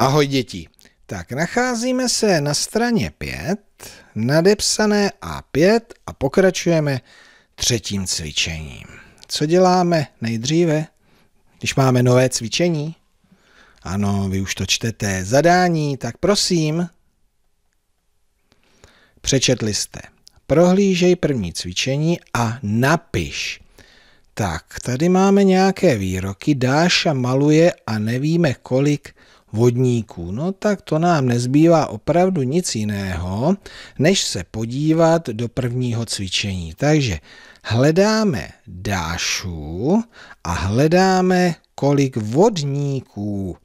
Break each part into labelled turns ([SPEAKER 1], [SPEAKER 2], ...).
[SPEAKER 1] Ahoj děti. Tak nacházíme se na straně 5, nadepsané A5 a pokračujeme třetím cvičením. Co děláme nejdříve, když máme nové cvičení? Ano, vy už to čtete. Zadání, tak prosím. Přečetli jste. Prohlížej první cvičení a napiš. Tak, tady máme nějaké výroky. Dáša maluje a nevíme, kolik vodníků, no tak to nám nezbývá opravdu nic jiného, než se podívat do prvního cvičení. Takže hledáme Dášu a hledáme, kolik vodníků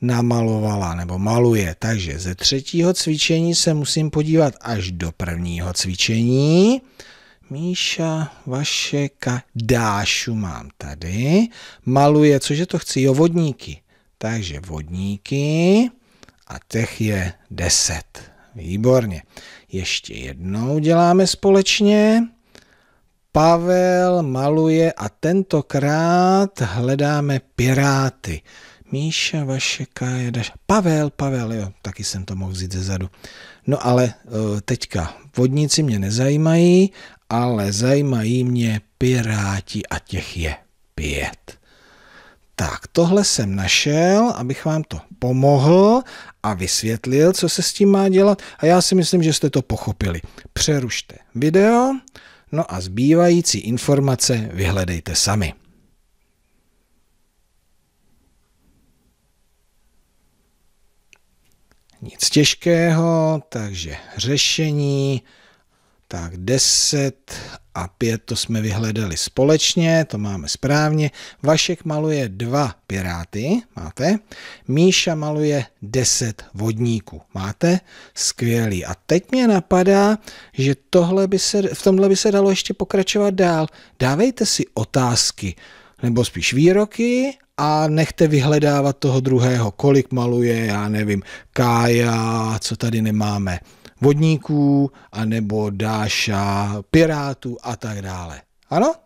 [SPEAKER 1] namalovala nebo maluje. Takže ze třetího cvičení se musím podívat až do prvního cvičení. Míša, Vašeka, Dášu mám tady. Maluje, cože to chci? Jo, vodníky. Takže vodníky a těch je 10. Výborně. Ještě jednou děláme společně. Pavel maluje a tentokrát hledáme piráty. Míša, Vašeka, Jadaš. Pavel, Pavel, jo, taky jsem to mohl vzít ze zadu. No ale eh, teďka, vodníci mě nezajímají, ale zajímají mě piráti a těch je pět. Tak, tohle jsem našel, abych vám to pomohl a vysvětlil, co se s tím má dělat. A já si myslím, že jste to pochopili. Přerušte video, no a zbývající informace vyhledejte sami. Nic těžkého, takže řešení tak 10 a 5 to jsme vyhledali společně, to máme správně. Vašek maluje dva piráty, máte. Míša maluje 10 vodníků, máte. Skvělý. A teď mě napadá, že tohle by se, v tomhle by se dalo ještě pokračovat dál. Dávejte si otázky, nebo spíš výroky a nechte vyhledávat toho druhého, kolik maluje, já nevím, Kája, co tady nemáme vodníků, anebo dáša pirátů a tak dále. Ano?